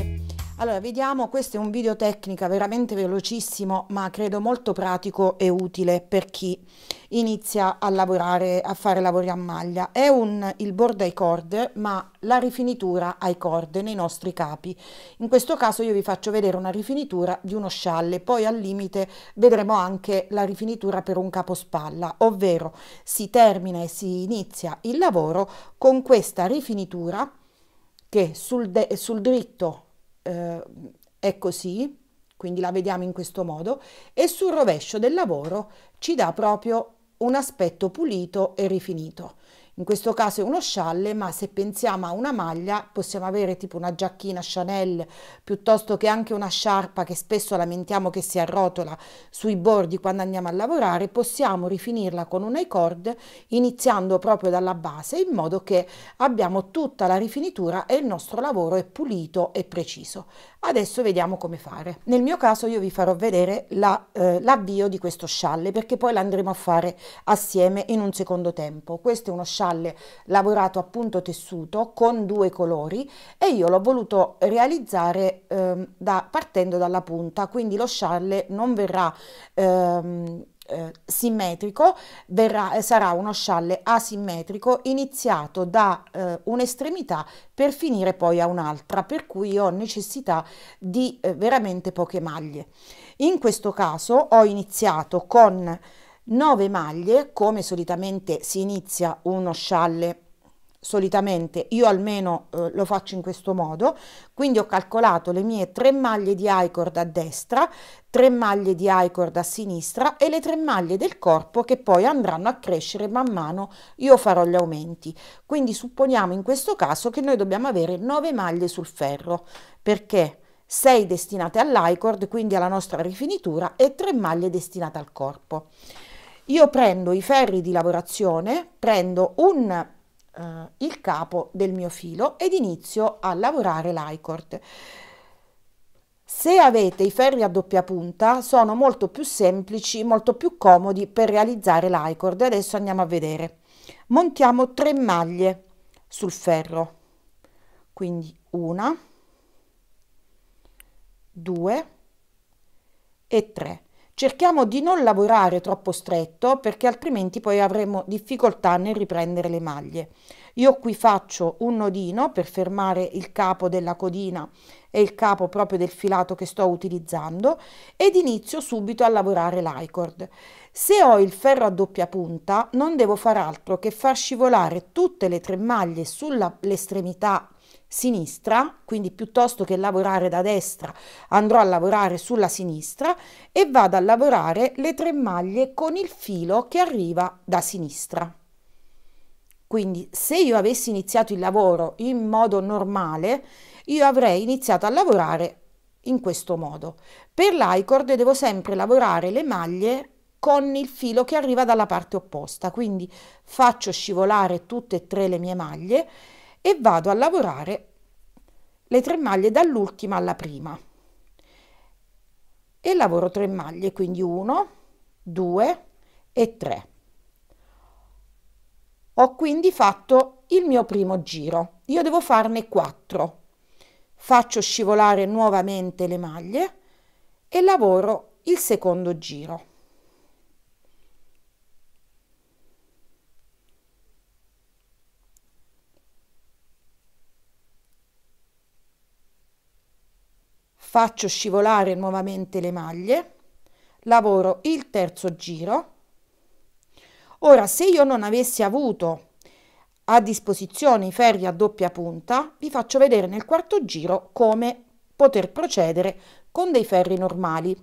tutte. Allora, vediamo, questo è un video tecnica veramente velocissimo, ma credo molto pratico e utile per chi inizia a lavorare, a fare lavori a maglia. È un, il bordo ai corde, ma la rifinitura ai corde nei nostri capi. In questo caso io vi faccio vedere una rifinitura di uno scialle, poi al limite vedremo anche la rifinitura per un capo spalla, ovvero si termina e si inizia il lavoro con questa rifinitura che sul, de- sul dritto eh, è così, quindi la vediamo in questo modo, e sul rovescio del lavoro ci dà proprio un aspetto pulito e rifinito. In questo caso è uno scialle, ma se pensiamo a una maglia possiamo avere tipo una giacchina Chanel piuttosto che anche una sciarpa che spesso lamentiamo che si arrotola sui bordi quando andiamo a lavorare, possiamo rifinirla con un i-cord iniziando proprio dalla base in modo che abbiamo tutta la rifinitura e il nostro lavoro è pulito e preciso. Adesso vediamo come fare. Nel mio caso io vi farò vedere l'avvio la, eh, di questo scialle perché poi l'andremo a fare assieme in un secondo tempo. Questo è uno scialle lavorato appunto tessuto con due colori e io l'ho voluto realizzare eh, da, partendo dalla punta, quindi lo scialle non verrà... Ehm, eh, simmetrico verrà, eh, sarà uno scialle asimmetrico iniziato da eh, un'estremità per finire poi a un'altra per cui ho necessità di eh, veramente poche maglie in questo caso ho iniziato con 9 maglie come solitamente si inizia uno scialle solitamente io almeno eh, lo faccio in questo modo quindi ho calcolato le mie tre maglie di icord a destra tre maglie di icord a sinistra e le tre maglie del corpo che poi andranno a crescere man mano io farò gli aumenti quindi supponiamo in questo caso che noi dobbiamo avere 9 maglie sul ferro perché 6 destinate all'icord quindi alla nostra rifinitura e 3 maglie destinate al corpo io prendo i ferri di lavorazione prendo un eh, il capo del mio filo ed inizio a lavorare l'icord. Se avete i ferri a doppia punta sono molto più semplici, molto più comodi per realizzare l'icord. Adesso andiamo a vedere. Montiamo 3 maglie sul ferro, quindi una, due e tre Cerchiamo di non lavorare troppo stretto perché altrimenti poi avremo difficoltà nel riprendere le maglie. Io qui faccio un nodino per fermare il capo della codina e il capo proprio del filato che sto utilizzando ed inizio subito a lavorare l'icord. Se ho il ferro a doppia punta non devo far altro che far scivolare tutte le tre maglie sull'estremità sinistra, quindi piuttosto che lavorare da destra andrò a lavorare sulla sinistra e vado a lavorare le tre maglie con il filo che arriva da sinistra. Quindi se io avessi iniziato il lavoro in modo normale, io avrei iniziato a lavorare in questo modo. Per l'icord devo sempre lavorare le maglie con il filo che arriva dalla parte opposta, quindi faccio scivolare tutte e tre le mie maglie e vado a lavorare le tre maglie dall'ultima alla prima e lavoro tre maglie quindi 1 2 e 3 ho quindi fatto il mio primo giro io devo farne 4 faccio scivolare nuovamente le maglie e lavoro il secondo giro faccio scivolare nuovamente le maglie, lavoro il terzo giro. Ora, se io non avessi avuto a disposizione i ferri a doppia punta, vi faccio vedere nel quarto giro come poter procedere con dei ferri normali,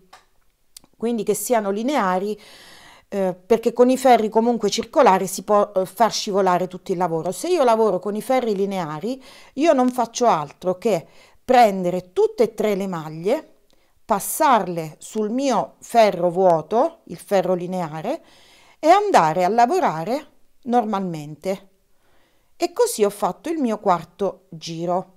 quindi che siano lineari, eh, perché con i ferri comunque circolari si può eh, far scivolare tutto il lavoro. Se io lavoro con i ferri lineari, io non faccio altro che prendere tutte e tre le maglie, passarle sul mio ferro vuoto, il ferro lineare, e andare a lavorare normalmente. E così ho fatto il mio quarto giro.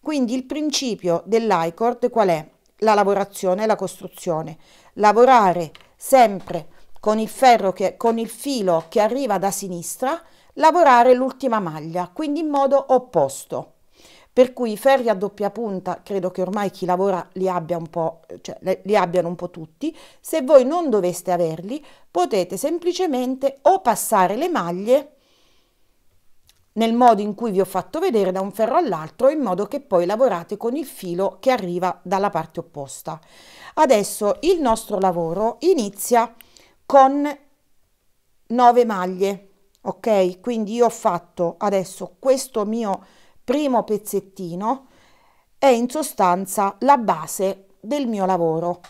Quindi il principio dell'icord qual è? La lavorazione e la costruzione. Lavorare sempre con il, ferro che, con il filo che arriva da sinistra, lavorare l'ultima maglia, quindi in modo opposto per cui i ferri a doppia punta credo che ormai chi lavora li abbia un po', cioè li abbiano un po' tutti, se voi non doveste averli potete semplicemente o passare le maglie nel modo in cui vi ho fatto vedere da un ferro all'altro in modo che poi lavorate con il filo che arriva dalla parte opposta. Adesso il nostro lavoro inizia con 9 maglie ok quindi io ho fatto adesso questo mio primo pezzettino è in sostanza la base del mio lavoro.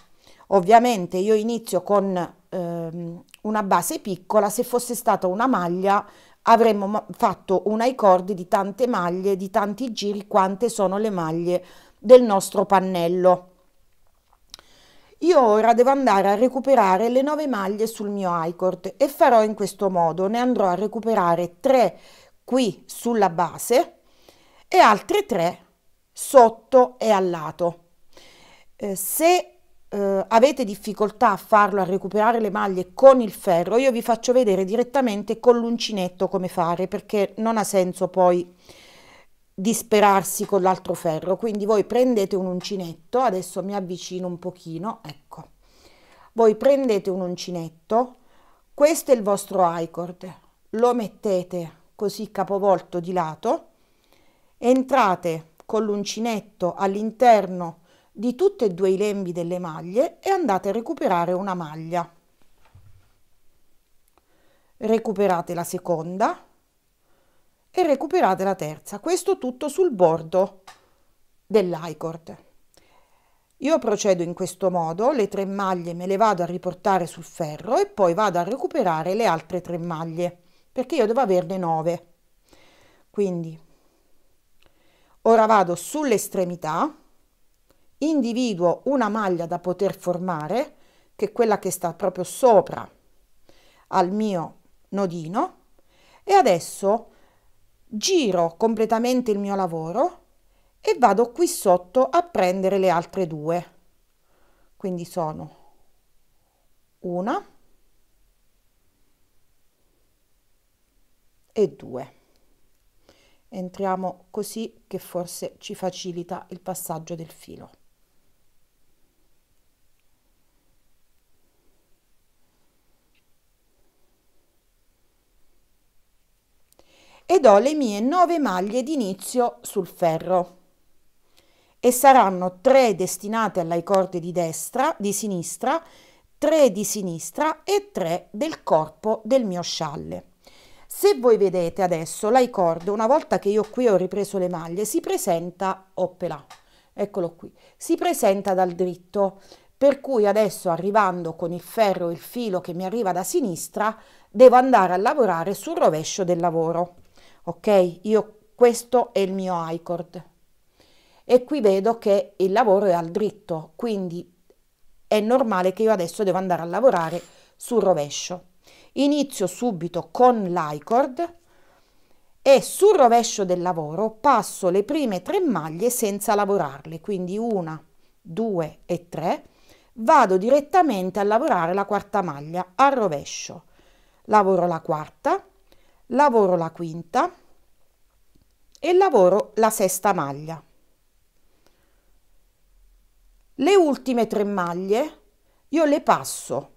Ovviamente io inizio con ehm, una base piccola, se fosse stata una maglia avremmo fatto un icord di tante maglie, di tanti giri, quante sono le maglie del nostro pannello. Io ora devo andare a recuperare le 9 maglie sul mio icord e farò in questo modo, ne andrò a recuperare 3 qui sulla base e altre tre sotto e al lato. Eh, se eh, avete difficoltà a farlo, a recuperare le maglie con il ferro, io vi faccio vedere direttamente con l'uncinetto come fare, perché non ha senso poi disperarsi con l'altro ferro. Quindi voi prendete un uncinetto, adesso mi avvicino un pochino, ecco. Voi prendete un uncinetto, questo è il vostro i-cord, lo mettete così capovolto di lato, entrate con l'uncinetto all'interno di tutte e due i lembi delle maglie e andate a recuperare una maglia. Recuperate la seconda e recuperate la terza. Questo tutto sul bordo dell'icord. Io procedo in questo modo, le tre maglie me le vado a riportare sul ferro e poi vado a recuperare le altre tre maglie, perché io devo averne nove. Quindi Ora vado sull'estremità, individuo una maglia da poter formare, che è quella che sta proprio sopra al mio nodino, e adesso giro completamente il mio lavoro e vado qui sotto a prendere le altre due. Quindi sono una e due entriamo così che forse ci facilita il passaggio del filo ed ho le mie 9 maglie d'inizio sul ferro e saranno 3 destinate all'icorde di destra, di sinistra, 3 di sinistra e 3 del corpo del mio scialle. Se voi vedete adesso l'icord, una volta che io qui ho ripreso le maglie, si presenta, oppela, eccolo qui, si presenta dal dritto, per cui adesso arrivando con il ferro e il filo che mi arriva da sinistra, devo andare a lavorare sul rovescio del lavoro. Ok? Io, questo è il mio icord. E qui vedo che il lavoro è al dritto, quindi è normale che io adesso devo andare a lavorare sul rovescio. Inizio subito con l'icord e sul rovescio del lavoro passo le prime tre maglie senza lavorarle, quindi una, due e tre. Vado direttamente a lavorare la quarta maglia al rovescio. Lavoro la quarta, lavoro la quinta e lavoro la sesta maglia. Le ultime tre maglie io le passo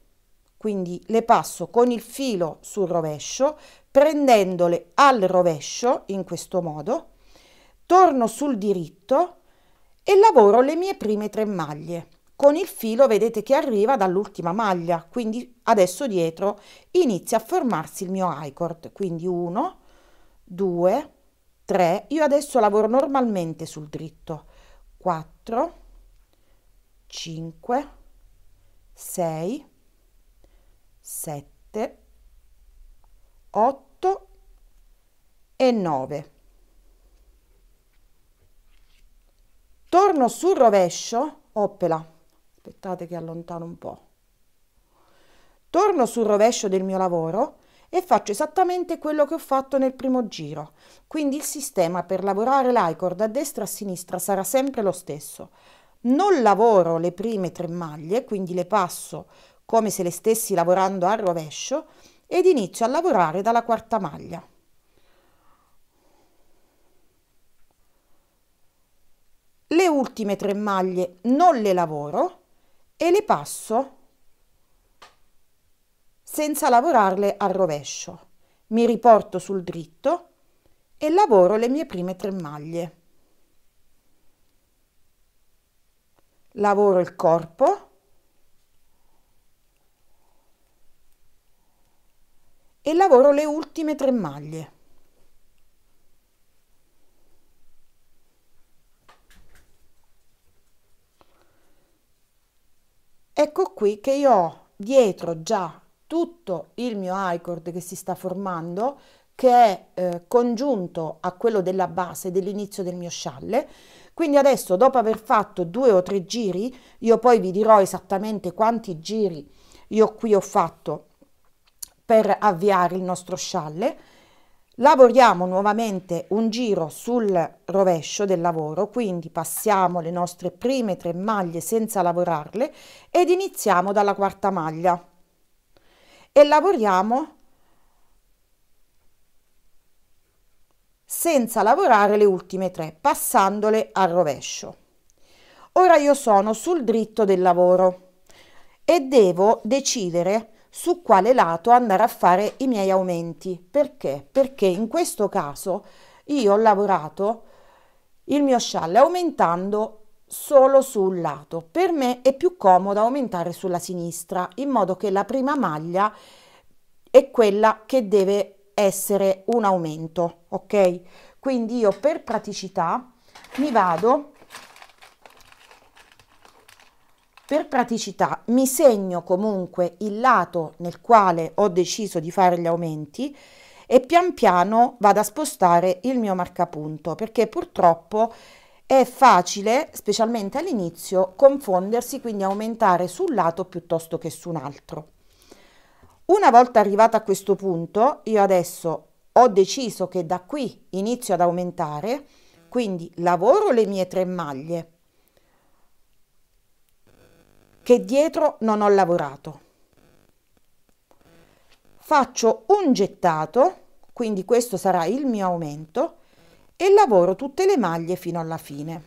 quindi le passo con il filo sul rovescio, prendendole al rovescio in questo modo, torno sul diritto e lavoro le mie prime tre maglie. Con il filo vedete che arriva dall'ultima maglia, quindi adesso dietro inizia a formarsi il mio I-cord, quindi 1, 2, 3, io adesso lavoro normalmente sul dritto, 4, 5, 6, 7, 8 e 9. Torno sul rovescio, oppela, aspettate che allontano un po'. Torno sul rovescio del mio lavoro e faccio esattamente quello che ho fatto nel primo giro. Quindi il sistema per lavorare l'icord a destra e a sinistra sarà sempre lo stesso. Non lavoro le prime tre maglie, quindi le passo come se le stessi lavorando al rovescio, ed inizio a lavorare dalla quarta maglia. Le ultime tre maglie non le lavoro e le passo senza lavorarle al rovescio. Mi riporto sul dritto e lavoro le mie prime tre maglie. Lavoro il corpo e lavoro le ultime tre maglie. Ecco qui che io ho dietro già tutto il mio i-cord che si sta formando che è eh, congiunto a quello della base dell'inizio del mio scialle quindi adesso dopo aver fatto due o tre giri io poi vi dirò esattamente quanti giri io qui ho fatto per avviare il nostro scialle. Lavoriamo nuovamente un giro sul rovescio del lavoro, quindi passiamo le nostre prime tre maglie senza lavorarle ed iniziamo dalla quarta maglia e lavoriamo senza lavorare le ultime tre, passandole al rovescio. Ora io sono sul dritto del lavoro e devo decidere su quale lato andare a fare i miei aumenti. Perché? Perché in questo caso io ho lavorato il mio scialle aumentando solo su un lato. Per me è più comodo aumentare sulla sinistra, in modo che la prima maglia è quella che deve essere un aumento, ok? Quindi io per praticità mi vado Per praticità mi segno comunque il lato nel quale ho deciso di fare gli aumenti e pian piano vado a spostare il mio marcapunto perché purtroppo è facile, specialmente all'inizio, confondersi, quindi aumentare su un lato piuttosto che su un altro. Una volta arrivata a questo punto, io adesso ho deciso che da qui inizio ad aumentare, quindi lavoro le mie tre maglie, che dietro non ho lavorato. Faccio un gettato, quindi questo sarà il mio aumento, e lavoro tutte le maglie fino alla fine.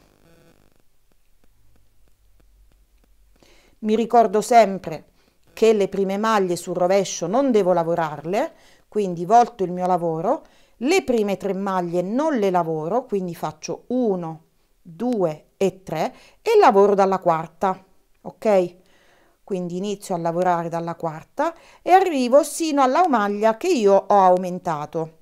Mi ricordo sempre che le prime maglie sul rovescio non devo lavorarle, quindi volto il mio lavoro, le prime tre maglie non le lavoro, quindi faccio 1, 2 e 3 e lavoro dalla quarta ok? Quindi inizio a lavorare dalla quarta e arrivo sino alla maglia che io ho aumentato.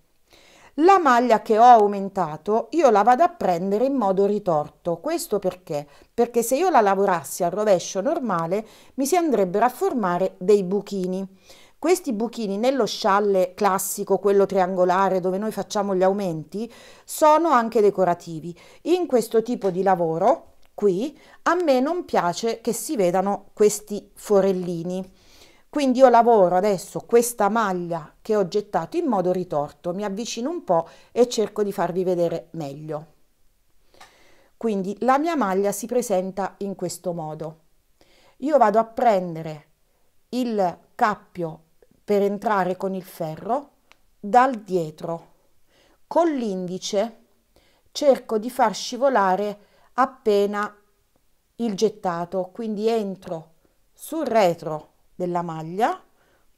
La maglia che ho aumentato io la vado a prendere in modo ritorto, questo perché? Perché se io la lavorassi al rovescio normale mi si andrebbero a formare dei buchini. Questi buchini nello scialle classico, quello triangolare dove noi facciamo gli aumenti, sono anche decorativi. In questo tipo di lavoro qui, a me non piace che si vedano questi forellini. Quindi io lavoro adesso questa maglia che ho gettato in modo ritorto, mi avvicino un po' e cerco di farvi vedere meglio. Quindi la mia maglia si presenta in questo modo. Io vado a prendere il cappio per entrare con il ferro dal dietro. Con l'indice cerco di far scivolare appena il gettato, quindi entro sul retro della maglia,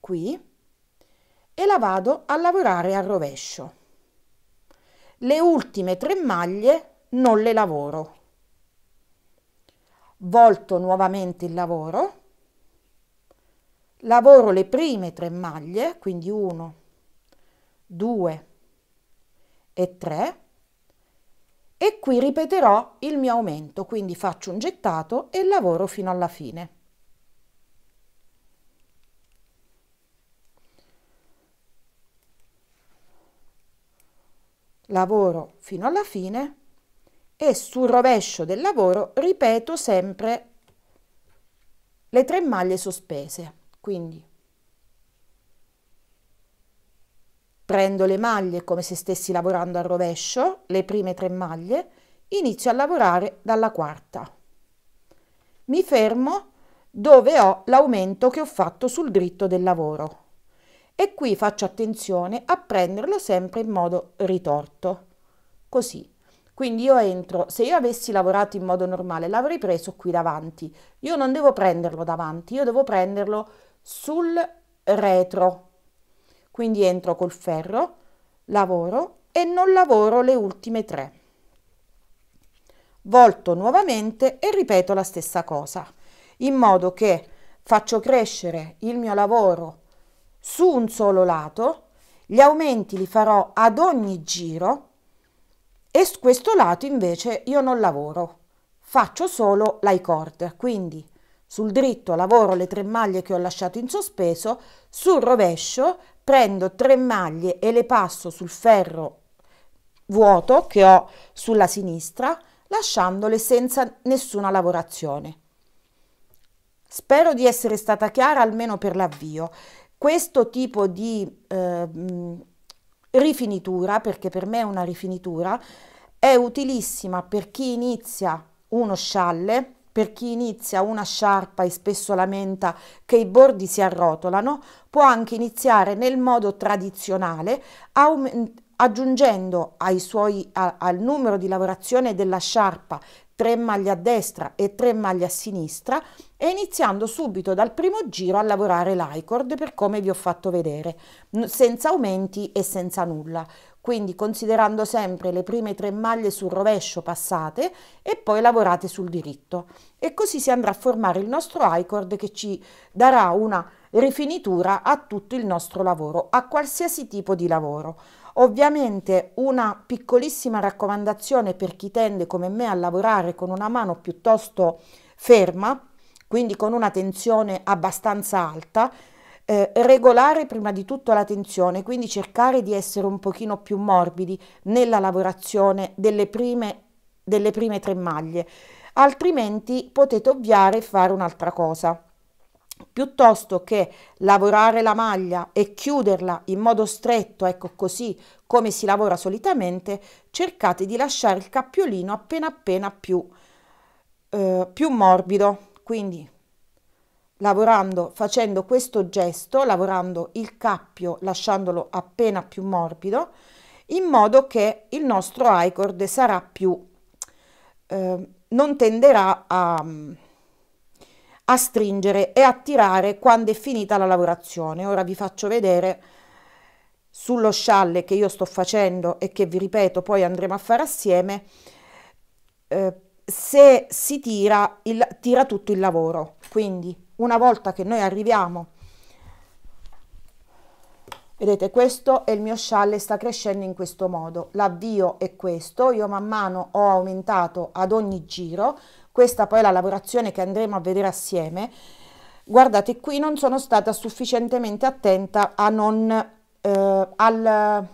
qui, e la vado a lavorare al rovescio. Le ultime tre maglie non le lavoro. Volto nuovamente il lavoro, lavoro le prime tre maglie, quindi 1, 2 e 3, e qui ripeterò il mio aumento, quindi faccio un gettato e lavoro fino alla fine. Lavoro fino alla fine e sul rovescio del lavoro ripeto sempre le tre maglie sospese, quindi Prendo le maglie come se stessi lavorando al rovescio, le prime tre maglie, inizio a lavorare dalla quarta. Mi fermo dove ho l'aumento che ho fatto sul dritto del lavoro e qui faccio attenzione a prenderlo sempre in modo ritorto, così. Quindi io entro, se io avessi lavorato in modo normale l'avrei preso qui davanti, io non devo prenderlo davanti, io devo prenderlo sul retro, quindi entro col ferro, lavoro e non lavoro le ultime tre. Volto nuovamente e ripeto la stessa cosa, in modo che faccio crescere il mio lavoro su un solo lato, gli aumenti li farò ad ogni giro e su questo lato invece io non lavoro, faccio solo l'high cord, quindi sul dritto lavoro le tre maglie che ho lasciato in sospeso, sul rovescio prendo tre maglie e le passo sul ferro vuoto che ho sulla sinistra lasciandole senza nessuna lavorazione. Spero di essere stata chiara almeno per l'avvio. Questo tipo di eh, rifinitura, perché per me è una rifinitura, è utilissima per chi inizia uno scialle per chi inizia una sciarpa e spesso lamenta che i bordi si arrotolano, può anche iniziare nel modo tradizionale aggiungendo suoi, a, al numero di lavorazione della sciarpa tre maglie a destra e tre maglie a sinistra e iniziando subito dal primo giro a lavorare l'icord per come vi ho fatto vedere, senza aumenti e senza nulla quindi considerando sempre le prime tre maglie sul rovescio passate e poi lavorate sul diritto. E così si andrà a formare il nostro I-cord che ci darà una rifinitura a tutto il nostro lavoro, a qualsiasi tipo di lavoro. Ovviamente una piccolissima raccomandazione per chi tende come me a lavorare con una mano piuttosto ferma, quindi con una tensione abbastanza alta, eh, regolare prima di tutto la tensione, quindi cercare di essere un pochino più morbidi nella lavorazione delle prime, delle prime tre maglie, altrimenti potete ovviare e fare un'altra cosa. Piuttosto che lavorare la maglia e chiuderla in modo stretto, ecco così come si lavora solitamente, cercate di lasciare il cappiolino appena appena più, eh, più morbido, quindi lavorando, facendo questo gesto, lavorando il cappio, lasciandolo appena più morbido, in modo che il nostro icord sarà più, eh, non tenderà a, a stringere e a tirare quando è finita la lavorazione. Ora vi faccio vedere sullo scialle che io sto facendo e che vi ripeto poi andremo a fare assieme, eh, se si tira, il, tira tutto il lavoro. Quindi una volta che noi arriviamo vedete questo è il mio scialle sta crescendo in questo modo l'avvio è questo io man mano ho aumentato ad ogni giro questa poi è la lavorazione che andremo a vedere assieme guardate qui non sono stata sufficientemente attenta a non eh, al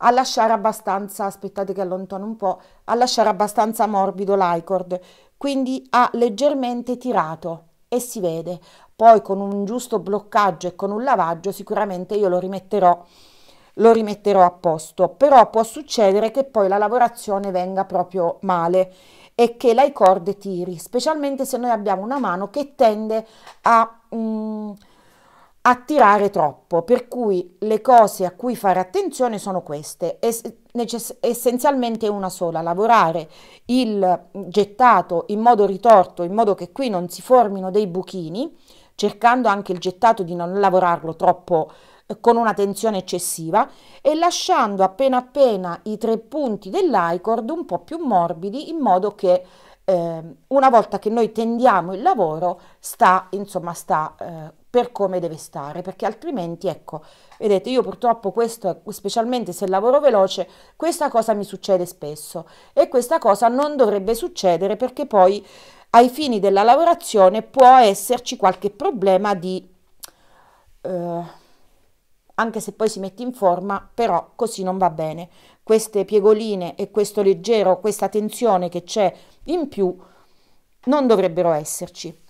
a lasciare abbastanza, aspettate che allontano un po', a lasciare abbastanza morbido l'icord, quindi ha leggermente tirato e si vede. Poi con un giusto bloccaggio e con un lavaggio sicuramente io lo rimetterò, lo rimetterò a posto, però può succedere che poi la lavorazione venga proprio male e che l'icorde tiri, specialmente se noi abbiamo una mano che tende a... Um, attirare troppo, per cui le cose a cui fare attenzione sono queste, es- essenzialmente una sola, lavorare il gettato in modo ritorto, in modo che qui non si formino dei buchini, cercando anche il gettato di non lavorarlo troppo eh, con una tensione eccessiva e lasciando appena appena i tre punti dell'icord un po' più morbidi in modo che eh, una volta che noi tendiamo il lavoro sta insomma sta eh, per come deve stare, perché altrimenti, ecco, vedete, io purtroppo questo, specialmente se lavoro veloce, questa cosa mi succede spesso e questa cosa non dovrebbe succedere perché poi ai fini della lavorazione può esserci qualche problema di... Eh, anche se poi si mette in forma, però così non va bene. Queste piegoline e questo leggero, questa tensione che c'è in più non dovrebbero esserci.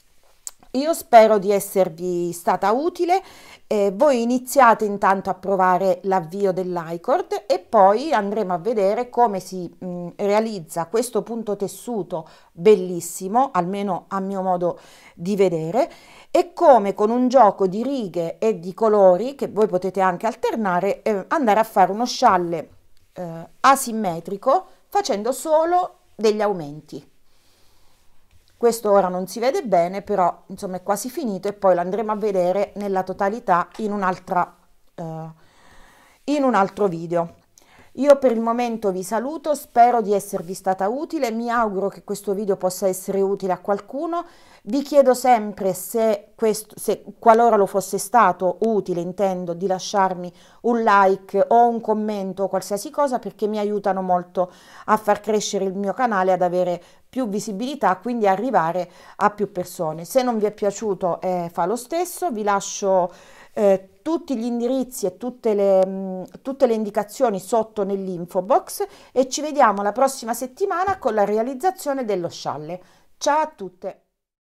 Io spero di esservi stata utile, eh, voi iniziate intanto a provare l'avvio dell'icord e poi andremo a vedere come si mh, mm, realizza questo punto tessuto bellissimo, almeno a mio modo di vedere, e come con un gioco di righe e di colori, che voi potete anche alternare, eh, andare a fare uno scialle eh, asimmetrico facendo solo degli aumenti. Questo ora non si vede bene, però insomma è quasi finito e poi lo andremo a vedere nella totalità in, un'altra, eh, in un altro video. Io per il momento vi saluto, spero di esservi stata utile, mi auguro che questo video possa essere utile a qualcuno. Vi chiedo sempre se, questo, se qualora lo fosse stato utile, intendo, di lasciarmi un like o un commento o qualsiasi cosa perché mi aiutano molto a far crescere il mio canale, ad avere più visibilità, quindi arrivare a più persone. Se non vi è piaciuto eh, fa lo stesso, vi lascio eh, tutti gli indirizzi e tutte le, mh, mm, tutte le indicazioni sotto nell'info box e ci vediamo la prossima settimana con la realizzazione dello scialle. Ciao a tutte!